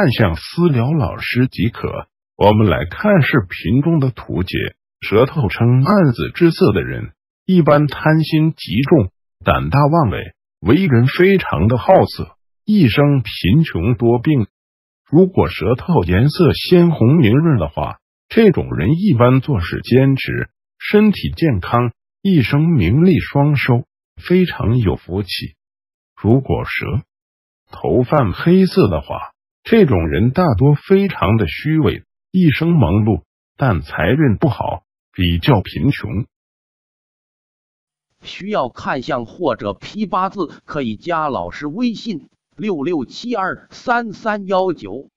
看向私聊老师即可。我们来看视频中的图解：舌头呈暗紫之色的人，一般贪心极重，胆大妄为，为人非常的好色，一生贫穷多病。如果舌头颜色鲜红明润的话，这种人一般做事坚持，身体健康，一生名利双收，非常有福气。如果舌头发黑色的话，这种人大多非常的虚伪，一生忙碌，但财运不好，比较贫穷。需要看相或者批八字，可以加老师微信：六六七二三三幺九。